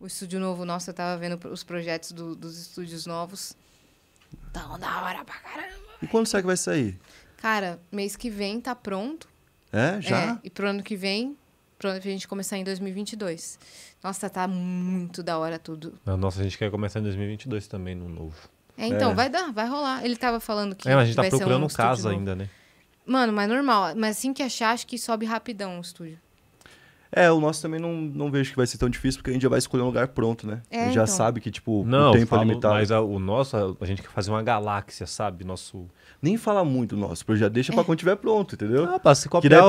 o estúdio novo nosso, eu tava vendo os projetos do, dos estúdios novos. Tão tá da hora pra caramba. E quando será que vai sair? Cara, mês que vem tá pronto. É? Já? É, e pro ano que vem, pra gente começar em 2022. Nossa, tá muito da hora tudo. Nossa, a gente quer começar em 2022 também, no novo. É, então, é. vai dar, vai rolar. Ele tava falando que. É, mas a gente tá procurando um, um casa ainda, né? Mano, mas normal. Mas assim que achar, acho que sobe rapidão o estúdio. É, o nosso também não, não vejo que vai ser tão difícil, porque a gente já vai escolher um lugar pronto, né? É, a gente então. já sabe que, tipo, não, o tempo é falo, é limitado. Mas a, o nosso, a, a gente quer fazer uma galáxia, sabe? Nosso. Nem fala muito nosso, porque já deixa é. pra quando tiver pronto, entendeu? Ah, passa se copiar,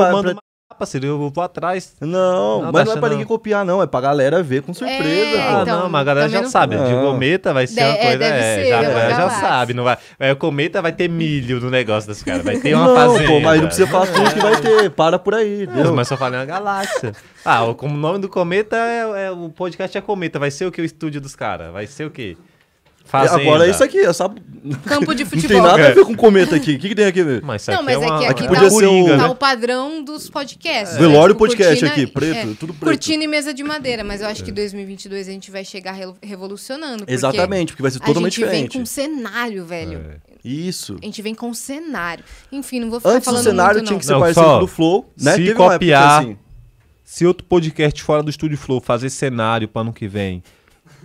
ah, parceiro, eu vou atrás. Não, não mas não é pra não. ninguém copiar, não. É pra galera ver com surpresa. É, ah, então, não, mas a galera já não... sabe. De cometa é. vai ser de uma é, coisa. É, é, já, a galera já sabe. Não vai, é, cometa vai ter milho no negócio dos caras. Vai ter uma não, fazenda. Pô, mas não precisa falar tudo que vai ter. Para por aí. mas só falei uma galáxia. Ah, como o nome do cometa é, é, o podcast é cometa. Vai ser o que o estúdio dos caras? Vai ser o quê? Fazenda. Agora é isso aqui, essa... É Campo de futebol. Não tem nada a ver é. com cometa aqui. O que, que tem aqui a ver? Mas não, é mas é, uma... aqui, aqui, aqui tá, tá o, né? tá o padrão dos podcasts. É. Velório podcast cortina, aqui, preto, é, tudo preto. Cortina e mesa de madeira, mas eu acho é. que 2022 a gente vai chegar revolucionando. Porque Exatamente, porque vai ser totalmente diferente. A gente diferente. vem com cenário, velho. Isso. A gente vem com cenário. Enfim, não vou ficar Antes falando Antes o cenário tinha que ser não, parecido do Flow, né? Se Teve copiar, assim. se outro podcast fora do Estúdio Flow fazer cenário para ano que vem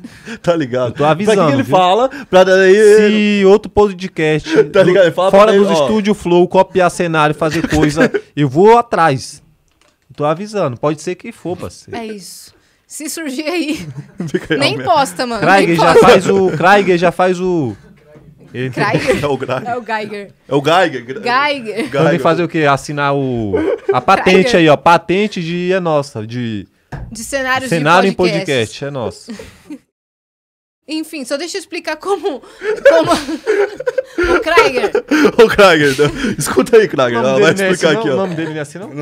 tá ligado? Eu tô avisando. Pra que, que ele fala? Pra daí... Se outro podcast tá ligado? Ele fala fora dos estúdios Flow copiar cenário, fazer coisa, eu vou atrás. Tô avisando. Pode ser que for, parceiro. É isso. Se surgir aí, nem posta, mano. Kraiger já faz o... Kraiger já é faz o... É o Geiger. É o Geiger. É o Geiger. Geiger. Geiger. fazer o quê? Assinar o... A patente Geiger. aí, ó. Patente de... É nossa, de... De cenários cenário de podcast. Cenário em podcast, é nosso. Enfim, só deixa eu explicar como. como... o Krager o Krager né? escuta aí, Krager Ela vai é explicar aqui, ó. O nome dele não é assim, não?